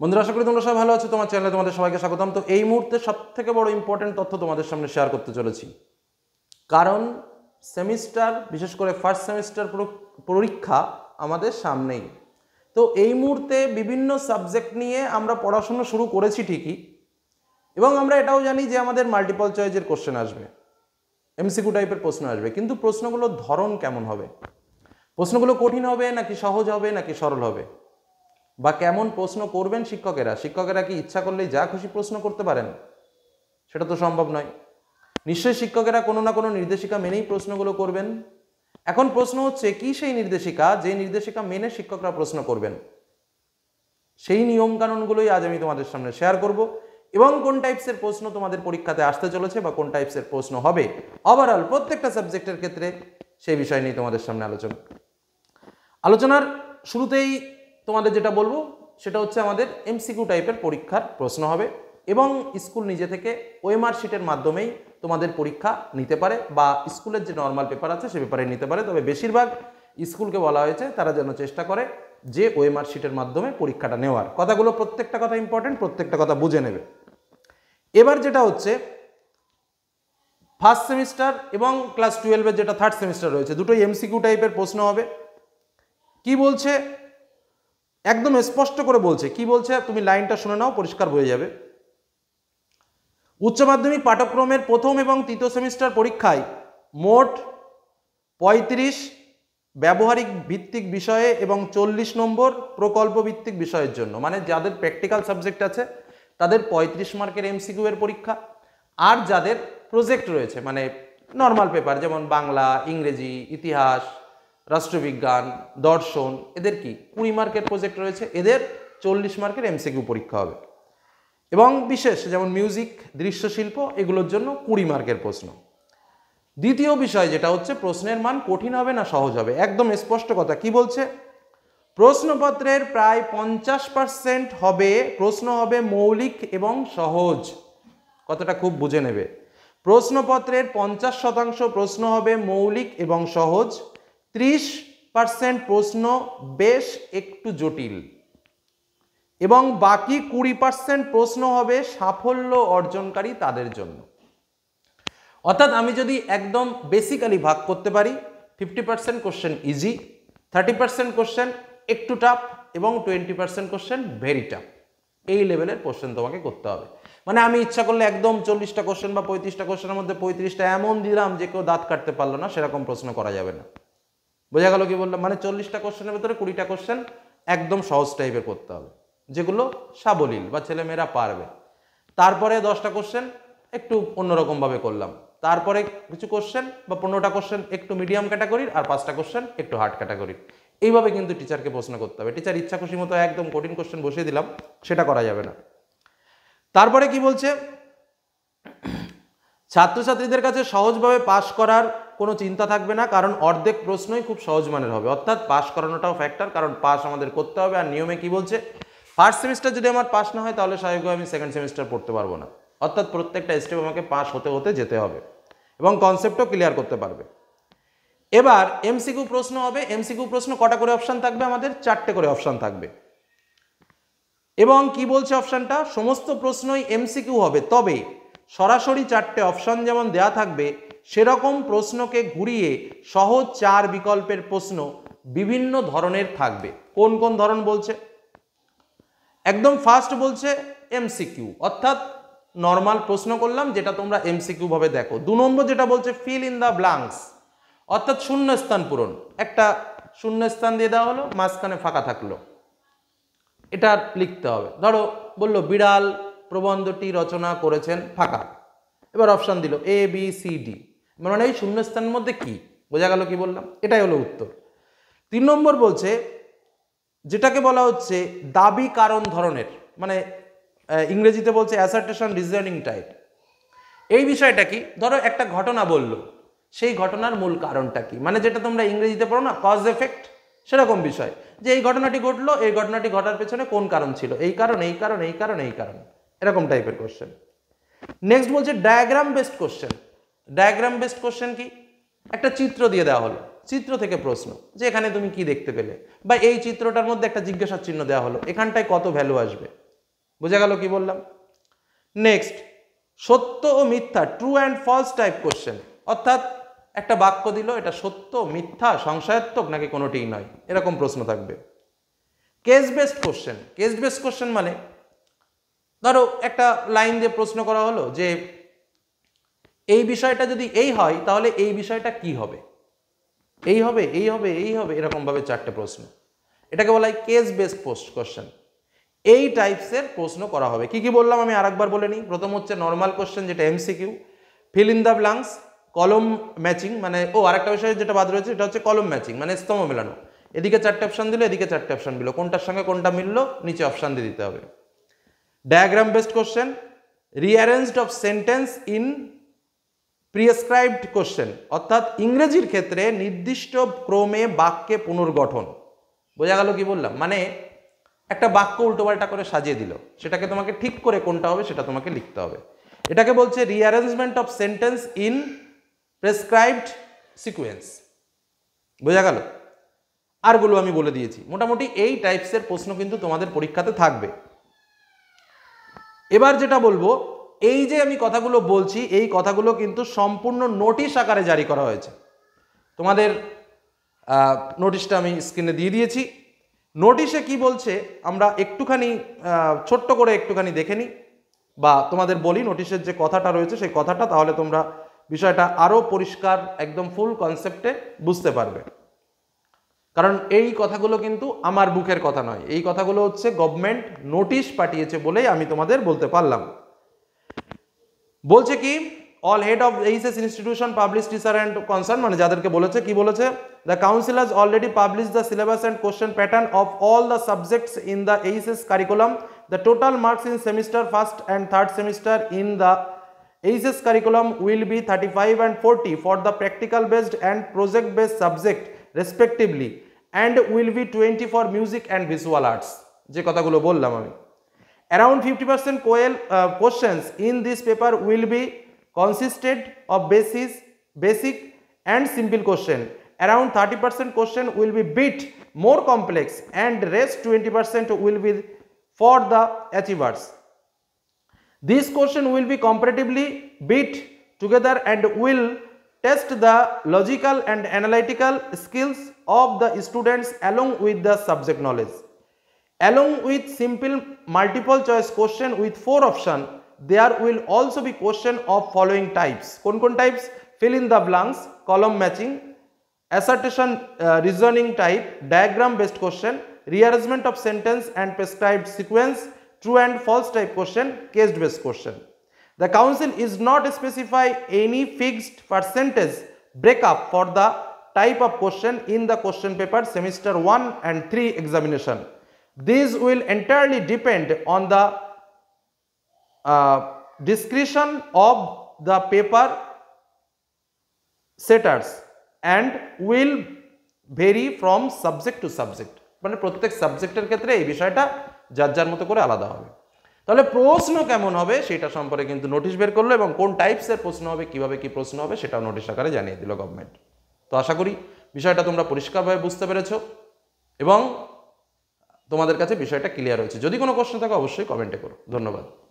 বন্ধুরা আশা করি তোমরা সবাই ভালো আছো তোমার চ্যানেলে তোমাদের সবাইকে স্বাগতম তো এই মুহূর্তে সব থেকে বড় ইম্পর্টেন্ট তথ্য তোমাদের সামনে শেয়ার করতে চলেছি কারণ সেমিস্টার বিশেষ করে ফার্স্ট সেমিস্টার পরীক্ষা আমাদের সামনেই তো এই মুহূর্তে বিভিন্ন সাবজেক্ট নিয়ে আমরা পড়াশুনো শুরু করেছি ঠিকই এবং আমরা এটাও জানি যে আমাদের মাল্টিপল চয়েজের কোশ্চেন আসবে এমসিকিউ টাইপের প্রশ্ন আসবে কিন্তু প্রশ্নগুলোর ধরন কেমন হবে প্রশ্নগুলো কঠিন হবে নাকি সহজ হবে নাকি সরল হবে বা কেমন প্রশ্ন করবেন শিক্ষকেরা শিক্ষকেরা কি ইচ্ছা করলেই যা খুশি প্রশ্ন করতে পারেন সেটা তো সম্ভব নয় নিশ্চয়ই শিক্ষকেরা কোনো না কোনো নির্দেশিকা মেনেই প্রশ্নগুলো করবেন এখন প্রশ্ন হচ্ছে কি সেই নির্দেশিকা যে নির্দেশিকা মেনে শিক্ষকরা প্রশ্ন করবেন সেই নিয়মকানুনগুলোই আজ আমি তোমাদের সামনে শেয়ার করব এবং কোন টাইপসের প্রশ্ন তোমাদের পরীক্ষাতে আসতে চলেছে বা কোন টাইপসের প্রশ্ন হবে ওভারঅল প্রত্যেকটা সাবজেক্টের ক্ষেত্রে সেই বিষয় নিয়ে তোমাদের সামনে আলোচনা আলোচনার শুরুতেই তোমাদের যেটা বলবো সেটা হচ্ছে আমাদের এমসিকিউ টাইপের পরীক্ষার প্রশ্ন হবে এবং স্কুল নিজে থেকে ওয়েমার শিটের মাধ্যমেই তোমাদের পরীক্ষা নিতে পারে বা স্কুলের যে নর্মাল পেপার আছে সে পেপারে নিতে পারে তবে বেশিরভাগ স্কুলকে বলা হয়েছে তারা যেন চেষ্টা করে যে ওয়েমার শিটের মাধ্যমে পরীক্ষাটা নেওয়ার কথাগুলো প্রত্যেকটা কথা ইম্পর্টেন্ট প্রত্যেকটা কথা বুঝে নেবে এবার যেটা হচ্ছে ফার্স্ট সেমিস্টার এবং ক্লাস টুয়েলভের যেটা থার্ড সেমিস্টার রয়েছে দুটোই এমসিকিউ টাইপের প্রশ্ন হবে কি বলছে একদম স্পষ্ট করে বলছে কি বলছে তুমি লাইনটা শুনে নাও পরিষ্কার হয়ে যাবে উচ্চ মাধ্যমিক পাঠক্রমের প্রথম এবং তৃতীয় সেমিস্টার পরীক্ষায় মোট পঁয়ত্রিশ ব্যবহারিক ভিত্তিক বিষয়ে এবং চল্লিশ নম্বর প্রকল্প ভিত্তিক বিষয়ের জন্য মানে যাদের প্র্যাকটিক্যাল সাবজেক্ট আছে তাদের ৩৫ মার্কের এমসিকিউ এর পরীক্ষা আর যাদের প্রজেক্ট রয়েছে মানে নর্মাল পেপার যেমন বাংলা ইংরেজি ইতিহাস রাষ্ট্রবিজ্ঞান দর্শন এদের কি কুড়ি মার্কের প্রজেক্ট রয়েছে এদের চল্লিশ মার্কের এমসিকিউ পরীক্ষা হবে এবং বিশেষ যেমন মিউজিক দৃশ্যশিল্প এগুলোর জন্য কুড়ি মার্কের প্রশ্ন দ্বিতীয় বিষয় যেটা হচ্ছে প্রশ্নের মান কঠিন হবে না সহজ হবে একদম স্পষ্ট কথা কি বলছে প্রশ্নপত্রের প্রায় পঞ্চাশ পার্সেন্ট হবে প্রশ্ন হবে মৌলিক এবং সহজ কথাটা খুব বুঝে নেবে প্রশ্নপত্রের পঞ্চাশ শতাংশ প্রশ্ন হবে মৌলিক এবং সহজ ত্রিশ পার্সেন্ট প্রশ্ন বেশ একটু জটিল এবং বাকি কুড়ি পার্সেন্ট প্রশ্ন হবে সাফল্য অর্জনকারী তাদের জন্য অর্থাৎ আমি যদি একদম বেসিক্যালি ভাগ করতে পারি fifty percent question easy thirty percent question একটু টাফ এবং twenty percent question very tough এই লেভেলের কোশ্চেন তোমাকে করতে হবে মানে আমি ইচ্ছা করলে একদম চল্লিশটা কোশ্চেন বা পঁয়ত্রিশটা কোশ্চেনের মধ্যে পঁয়ত্রিশটা এমন দিলাম যে কেউ দাঁত কাটতে পারলো না সেরকম প্রশ্ন করা যাবে না বোঝা গেল কি বললাম মানে চল্লিশটা কোশ্চেনের ভেতরে কুড়িটা কোশ্চেন একদম সহজ টাইপের করতে হবে যেগুলো সাবলীল বা ছেলেমেয়েরা পারবে তারপরে দশটা কোশ্চেন একটু অন্যরকমভাবে করলাম তারপরে কিছু কোশ্চেন বা পনেরোটা কোশ্চেন একটু মিডিয়াম ক্যাটাগরির আর পাঁচটা কোশ্চেন একটু হার্ড ক্যাটাগরির এইভাবে কিন্তু টিচারকে প্রশ্ন করতে হবে টিচার ইচ্ছা খুশি মতো একদম কঠিন কোশ্চেন বসিয়ে দিলাম সেটা করা যাবে না তারপরে কি বলছে ছাত্রছাত্রীদের কাছে সহজভাবে পাশ করার কোনো চিন্তা থাকবে না কারণ অর্ধেক প্রশ্নই খুব সহজ মানের হবে অর্থাৎ পাশ করানোটাও ফ্যাক্টর কারণ পাশ আমাদের করতে হবে আর নিয়মে কি বলছে ফার্স্ট সেমিস্টার যদি আমার পাস না হয় তাহলে স্বাভাবিক আমি সেকেন্ড সেমিস্টার পড়তে পারবো না অর্থাৎ প্রত্যেকটা স্টেপ আমাকে পাস হতে হতে যেতে হবে এবং কনসেপ্টও ক্লিয়ার করতে পারবে এবার এমসিকিউ প্রশ্ন হবে এমসিকিউ প্রশ্ন কটা করে অপশান থাকবে আমাদের চারটে করে অপশান থাকবে এবং কি বলছে অপশানটা সমস্ত প্রশ্নই এমসিকিউ হবে তবে সরাসরি চারটে অপশান যেমন দেয়া থাকবে সেরকম প্রশ্নকে ঘুরিয়ে সহজ চার বিকল্পের প্রশ্ন বিভিন্ন ধরনের থাকবে কোন কোন ধরন বলছে একদম ফার্স্ট বলছে এমসিকিউ অর্থাৎ নর্মাল প্রশ্ন করলাম যেটা তোমরা এমসিকিউ ভাবে দেখো দু নম্বর যেটা বলছে ফিল ইন দ্য ব্লাঙ্কস অর্থাৎ শূন্যস্থান পূরণ একটা শূন্যস্থান দিয়ে দেওয়া হলো মাঝখানে ফাঁকা থাকলো এটা লিখতে হবে ধরো বলল বিড়াল প্রবন্ধটি রচনা করেছেন ফাঁকা এবার অপশান দিল এ বি সি ডি মানে এই শূন্যস্থানের মধ্যে কি বোঝা গেল কি বললাম এটাই হলো উত্তর তিন নম্বর বলছে যেটাকে বলা হচ্ছে দাবি কারণ ধরনের মানে ইংরেজিতে বলছে অ্যাসার্টেশন রিজনিং টাইপ এই বিষয়টা কি ধরো একটা ঘটনা বলল সেই ঘটনার মূল কারণটা কি মানে যেটা তোমরা ইংরেজিতে পড়ো না কজ এফেক্ট সেরকম বিষয় যে এই ঘটনাটি ঘটলো এই ঘটনাটি ঘটার পেছনে কোন কারণ ছিল এই কারণ এই কারণ এই কারণ এই কারণ এরকম টাইপের কোশ্চেন নেক্সট বলছে diagram based question diagram based question কি একটা চিত্র দিয়ে দেওয়া হলো চিত্র থেকে প্রশ্ন যে এখানে তুমি কি দেখতে পেলে বা এই চিত্রটার মধ্যে একটা জিজ্ঞাসার চিহ্ন দেওয়া হলো এখানটায় কত ভ্যালু আসবে বোঝা গেল কি বললাম নেক্সট সত্য ও মিথ্যা true and false type question অর্থাৎ একটা বাক্য দিল এটা সত্য মিথ্যা সংশয়াত্মক নাকি কোনোটিই নয় এরকম প্রশ্ন থাকবে case based question case based question মানে ধরো একটা লাইন দিয়ে প্রশ্ন করা হলো যে এই বিষয়টা যদি এই হয় তাহলে এই বিষয়টা কি হবে এই হবে এই হবে এই হবে এরকমভাবে চারটে প্রশ্ন এটাকে বলা হয় কেস বেসড পোস্ট কোশ্চেন এই টাইপসের প্রশ্ন করা হবে কি কি বললাম আমি আরেকবার বলে নিই প্রথম হচ্ছে নর্মাল কোশ্চেন যেটা MCQ fill in the blanks column matching মানে ও আরেকটা বিষয় যেটা বাদ রয়েছে সেটা হচ্ছে কলম ম্যাচিং মানে স্তম্ভ মেলানো এদিকে চারটে অপশান দিলো এদিকে চারটে অপশান দিল কোনটার সঙ্গে কোনটা মিললো নিচে অপশান দিয়ে দিতে হবে diagram based question rearranged of sentence in prescribed question অর্থাৎ ইংরেজির ক্ষেত্রে নির্দিষ্ট ক্রমে বাক্যে পুনর্গঠন বোঝা গেল কি বললাম মানে একটা বাক্য উল্টোপাল্টা করে সাজিয়ে দিল সেটাকে তোমাকে ঠিক করে কোনটা হবে সেটা তোমাকে লিখতে হবে এটাকে বলছে rearrangement of sentence in prescribed sequence বোঝা গেল আরগুলো আমি বলে দিয়েছি মোটামুটি এই টাইপসের প্রশ্ন কিন্তু তোমাদের পরীক্ষাতে থাকবে এবার যেটা বলবো এই যে আমি কথাগুলো বলছি এই কথাগুলো কিন্তু সম্পূর্ণ নোটিশ আকারে জারি করা হয়েছে তোমাদের নোটিশটা আমি স্ক্রিনে দিয়ে দিয়েছি নোটিশে কি বলছে আমরা একটুখানি ছোট্ট করে একটুখানি দেখে নিই বা তোমাদের বলি নোটিশের যে কথাটা রয়েছে সেই কথাটা তাহলে তোমরা বিষয়টা আরও পরিষ্কার একদম ফুল কনসেপ্টে বুঝতে পারবে কারণ এই কথাগুলো কিন্তু আমার বুকের কথা নয় এই কথাগুলো হচ্ছে গভর্নমেন্ট নোটিশ পাঠিয়েছে বলেই আমি তোমাদের বলতে পারলাম বলছে কি all head of HS institution publish teacher and concern মানে যাদেরকে বলেছে কি বলেছে the counsellors already publish the syllabus and question pattern of all the subjects in the HS curriculum the total marks in semester first and third semester in the HS curriculum will be thirty five and forty for the practical based and project based subject respectively and will be twenty for music and visual arts যে কথাগুলো বললাম আমি Around 50% COEL uh, questions in this paper will be consisted of basis, basic and simple question. Around 30% question will be bit more complex and rest 20% will be for the achievers. This question will be comparatively bit together and will test the logical and analytical skills of the students along with the subject knowledge. Along with simple multiple choice question with 4 option, there will also be question of following types. Kon kon types? Fill in the blanks, column matching, assertion uh, reasoning type, diagram based question, rearrangement of sentence and prescribed sequence, true and false type question, case based question. The council is not specify any fixed percentage breakup for the type of question in the question paper semester 1 and 3 examination. These will entirely depend on the uh, discretion of the paper setters and will vary from subject to subject মানে প্রত্যেক সাবজেক্টের ক্ষেত্রে এই বিষয়টা যার যার মতো করে আলাদা হবে তাহলে প্রশ্ন কেমন হবে সেটা সম্পর্কে কিন্তু নোটিশ বের করলো এবং কোন টাইপসের প্রশ্ন হবে কিভাবে কি প্রশ্ন হবে সেটা নোটিশ আকারে জানিয়ে দিল গভর্নমেন্ট তো আশা করি বিষয়টা তোমরা পরিষ্কারভাবে বুঝতে পেরেছ এবং তোমাদের কাছে বিষয়টা ক্লিয়ার হয়েছে যদি কোনো প্রশ্ন থাকে অবশ্যই কমেন্টে করো ধন্যবাদ